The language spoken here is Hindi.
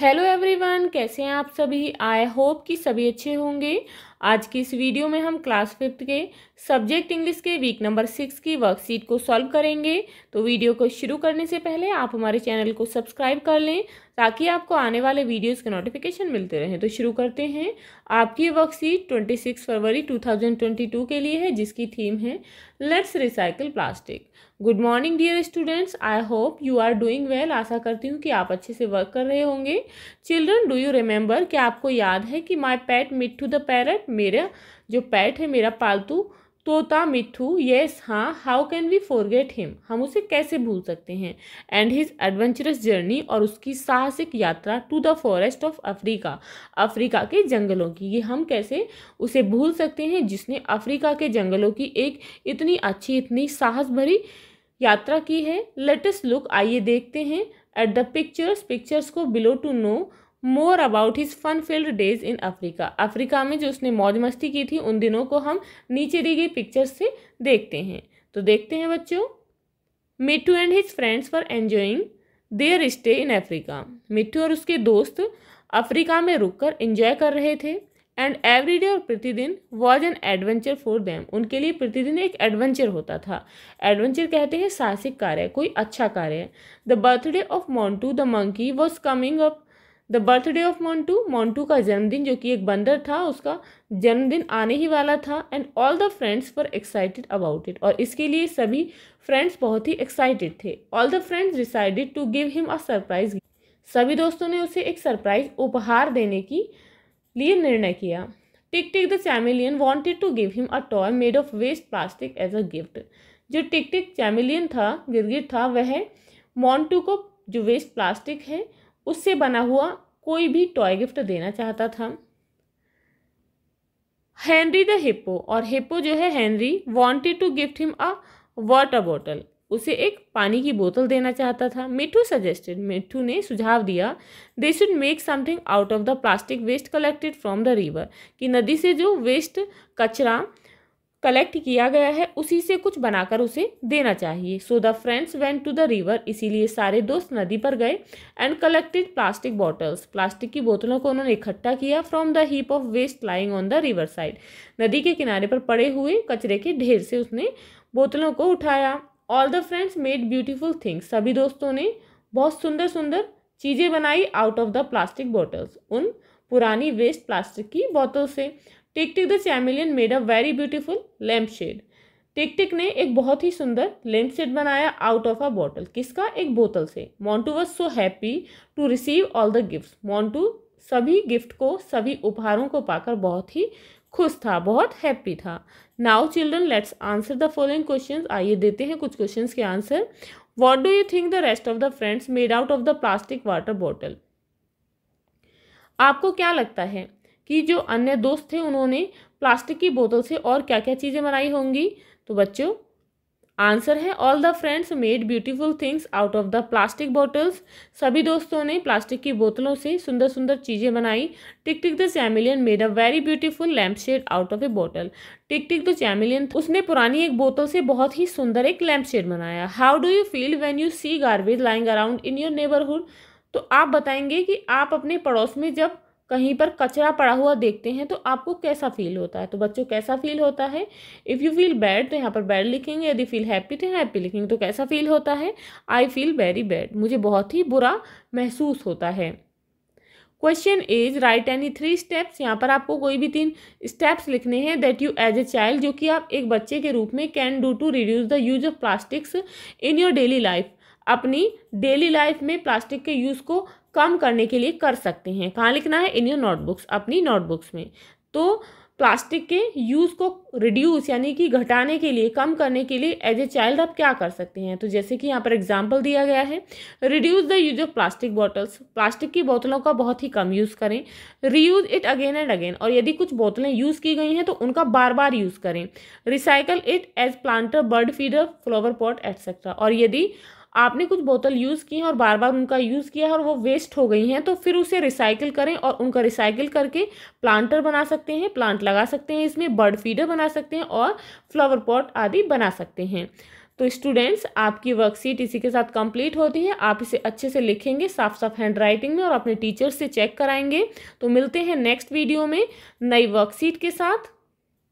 हेलो एवरीवन कैसे हैं आप सभी आई होप कि सभी अच्छे होंगे आज की इस वीडियो में हम क्लास फिफ्थ के सब्जेक्ट इंग्लिश के वीक नंबर सिक्स की वर्कशीट को सॉल्व करेंगे तो वीडियो को शुरू करने से पहले आप हमारे चैनल को सब्सक्राइब कर लें ताकि आपको आने वाले वीडियोज़ के नोटिफिकेशन मिलते रहें तो शुरू करते हैं आपकी वर्कशीट ट्वेंटी सिक्स फरवरी टू थाउजेंड ट्वेंटी टू के लिए है जिसकी थीम है let's recycle plastic good morning dear students I hope you are doing well आशा करती हूँ कि आप अच्छे से वर्क कर रहे होंगे चिल्ड्रन डू यू रिमेंबर क्या आपको याद है कि my pet Mitthu the parrot मेरा जो पैट है मेरा पालतू तोता मिथू येस हाँ how can we forget him हम उसे कैसे भूल सकते हैं एंड हिज एडवेंचरस जर्नी और उसकी साहसिक यात्रा to the forest of Africa Africa के जंगलों की ये हम कैसे उसे भूल सकते हैं जिसने अफ्रीका के जंगलों की एक इतनी अच्छी इतनी साहस भरी यात्रा की है लेटेस्ट लुक आइए देखते हैं एट द पिक्चर्स पिक्चर्स को below to know more about his fun filled days in Africa Africa में जो उसने मौज मस्ती की थी उन दिनों को हम नीचे दी गई पिक्चर से देखते हैं तो देखते हैं बच्चों Mitthu and his friends for enjoying their stay in Africa Mitthu और उसके दोस्त अफ्रीका में रुक कर इंजॉय कर रहे थे एंड एवरी डे और प्रतिदिन was an adventure for them उनके लिए प्रतिदिन एक एडवेंचर होता था एडवेंचर कहते हैं साहसिक कार्य कोई अच्छा कार्य the birthday of Montu the monkey was coming up the birthday of Montu Montu का जन्मदिन जो कि एक बंदर था उसका जन्मदिन आने ही वाला था and all the friends for excited about it और इसके लिए सभी फ्रेंड्स बहुत ही एक्साइटेड थे all the friends decided to give him a surprise सभी दोस्तों ने उसे एक सरप्राइज उपहार देने की लिए निर्णय किया Tick Tick the chameleon wanted to give him a toy made of waste plastic as a gift जो टिक टिक चैमिलियन था गिरगिट था वह मॉन्टू को जो वेस्ट प्लास्टिक है उससे बना हुआ कोई भी टॉय गिफ्ट देना चाहता था हेनरी द हिप्पो और हिप्पो जो है Henry wanted to gift him a water bottle उसे एक पानी की बोतल देना चाहता था मिठू सजेस्टेड मिठू ने सुझाव दिया they should make something out of the plastic waste collected from the river कि नदी से जो वेस्ट कचरा कलेक्ट किया गया है उसी से कुछ बनाकर उसे देना चाहिए so the friends went to the river इसीलिए सारे दोस्त नदी पर गए and collected plastic bottles plastic की बोतलों को उन्होंने इकट्ठा किया from the heap of waste lying on the river side नदी के किनारे पर पड़े हुए कचरे के ढेर से उसने बोतलों को उठाया all the friends made beautiful things सभी दोस्तों ने बहुत सुंदर सुंदर चीज़ें बनाई out of the plastic bottles उन पुरानी वेस्ट प्लास्टिक की बोतल से Tick Tick the chameleon made a very beautiful lamp shade Tick Tick ने एक बहुत ही सुंदर लैम्प शेड बनाया आउट ऑफ अ बॉटल किसका एक बोतल से Montu was so happy to receive all the gift Montu सभी गिफ्ट को सभी उपहारों को पाकर बहुत ही खुश था बहुत हैप्पी था now children let's answer the following question आइए देते हैं कुछ क्वेश्चन के answer what do you think the rest of the friends made out of the plastic water bottle आपको क्या लगता है कि जो अन्य दोस्त थे उन्होंने प्लास्टिक की बोतल से और क्या क्या चीज़ें बनाई होंगी तो बच्चों आंसर है all the friends made beautiful things out of the plastic bottles सभी दोस्तों ने प्लास्टिक की बोतलों से सुंदर सुंदर चीज़ें बनाई Tick Tick the chameleon made a very beautiful lamp shade out of a bottle Tick Tick the chameleon उसने पुरानी एक बोतल से बहुत ही सुंदर एक लैम्प शेड बनाया how do you feel when you see garbage lying around in your neighbourhood तो आप बताएंगे कि आप अपने पड़ोस में जब कहीं पर कचरा पड़ा हुआ देखते हैं तो आपको कैसा फील होता है तो बच्चों कैसा फील होता है इफ़ यू फील बैड तो यहाँ पर बैड लिखेंगे यदि फील हैप्पी तो हैप्पी लिखेंगे तो कैसा फील होता है आई फील वेरी बैड मुझे बहुत ही बुरा महसूस होता है question is write any three steps यहाँ पर आपको कोई भी तीन स्टेप्स लिखने हैं that you as a child जो कि आप एक बच्चे के रूप में can do to reduce the use of plastics in your daily life अपनी डेली लाइफ में प्लास्टिक के यूज़ को कम करने के लिए कर सकते हैं कहाँ लिखना है इन योर नोटबुक्स अपनी नोटबुक्स में तो प्लास्टिक के यूज़ को रिड्यूस यानी कि घटाने के लिए कम करने के लिए एज ए चाइल्ड आप क्या कर सकते हैं तो जैसे कि यहाँ पर एग्जाम्पल दिया गया है reduce the use of plastic bottles plastic की बोतलों का बहुत ही कम यूज़ करें reuse it again and again और यदि कुछ बोतलें यूज़ की गई हैं तो उनका बार बार यूज़ करें recycle it as planter bird feeder flower pot etcetera और यदि आपने कुछ बोतल यूज़ की हैं और बार बार उनका यूज़ किया है और वो वेस्ट हो गई हैं तो फिर उसे रिसाइकिल करें और उनका रिसाइकिल करके प्लांटर बना सकते हैं प्लांट लगा सकते हैं इसमें बर्ड फीडर बना सकते हैं और फ्लावर पॉट आदि बना सकते हैं तो स्टूडेंट्स आपकी वर्कशीट इसी के साथ कंप्लीट होती है आप इसे अच्छे से लिखेंगे साफ साफ हैंड राइटिंग में और अपने टीचर्स से चेक कराएंगे तो मिलते हैं नेक्स्ट वीडियो में नई वर्कशीट के साथ